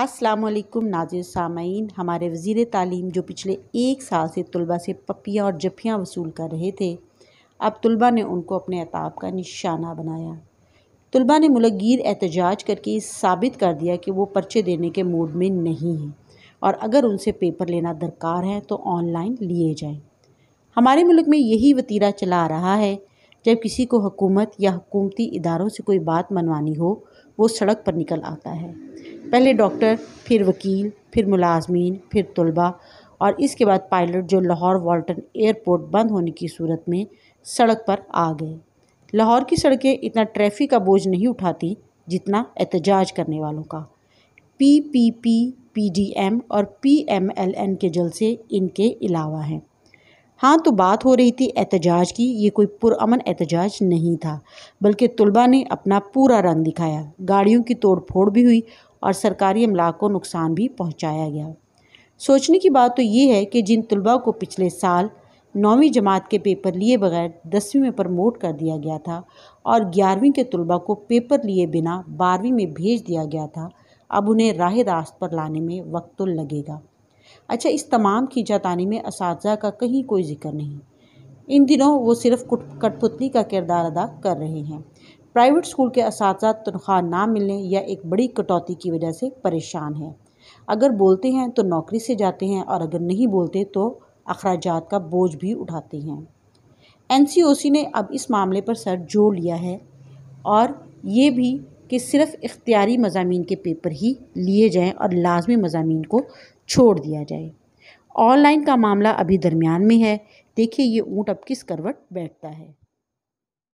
अस्सलाम वालेकुम नाजिर सामीन हमारे वज़ी तालीम जो पिछले एक साल से तलबा से पपिया और जफियाँ वसूल कर रहे थे अब तलबा ने उनको अपने अताब का निशाना बनाया तलबा ने मुलगीर एहतजाज करके साबित कर दिया कि वो पर्चे देने के मूड में नहीं हैं और अगर उनसे पेपर लेना दरकार है तो ऑनलाइन लिए जाए हमारे मुल्क में यही वतीरा चला रहा है जब किसी को हुकूमत या हुकूमती इदारों से कोई बात मनवानी हो वो सड़क पर निकल आता है पहले डॉक्टर फिर वकील फिर मुलाजमीन फिर तलबा और इसके बाद पायलट जो लाहौर वाल्टन एयरपोर्ट बंद होने की सूरत में सड़क पर आ गए लाहौर की सड़कें इतना ट्रैफिक का बोझ नहीं उठाती जितना एहतजाज करने वालों का P P P P D M और पी एम एल एन के जलसे इनके अलावा हैं हाँ तो बात हो रही थी एहतजाज की ये कोई पुरान एहतजाज नहीं था बल्कि तलबा ने अपना पूरा रंग दिखाया गाड़ियों की तोड़ फोड़ भी हुई और सरकारी अमला को नुकसान भी पहुँचाया गया सोचने की बात तो ये है कि जिन तलबा को पिछले साल नौवीं जमात के पेपर लिए बगैर दसवीं में प्रमोट कर दिया गया था और ग्यारहवीं के तलबा को पेपर लिए बिना बारहवीं में भेज दिया गया था अब उन्हें राह रास्त पर लाने में वक्त तो लगेगा अच्छा इस तमाम खींचातानी में इस का कहीं कोई जिक्र नहीं इन दिनों वो सिर्फ कठपुतली का किरदार अदा कर रहे हैं प्राइवेट स्कूल के इस तनख्वाह ना मिलने या एक बड़ी कटौती की वजह से परेशान हैं अगर बोलते हैं तो नौकरी से जाते हैं और अगर नहीं बोलते तो अखराज का बोझ भी उठाते हैं एन ने अब इस मामले पर सर जोड़ लिया है और ये भी कि सिर्फ इख्तियारी मजामी के पेपर ही लिए जाएं और लाजमी मजामी को छोड़ दिया जाए ऑनलाइन का मामला अभी दरमियान में है देखिए ये ऊँट अब किस करवट बैठता है